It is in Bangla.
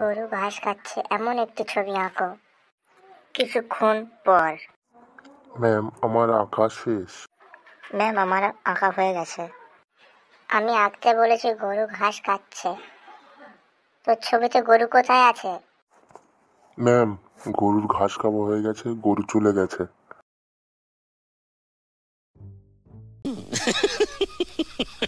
গরু ঘাস খাচ্ছে এমন একটি ছবি আঁকো কিছুক্ষণ পর ম্যাম আমার আঁকা শেষ ম্যাম আমার আঁকা হয়ে গেছে আমি আঁকতে বলেছি গরু ঘাস খাচ্ছে তোর ছবিতে গরু কোথায় আছে ম্যাম গরুর ঘাস খাওয়া হয়ে গেছে গরু চলে গেছে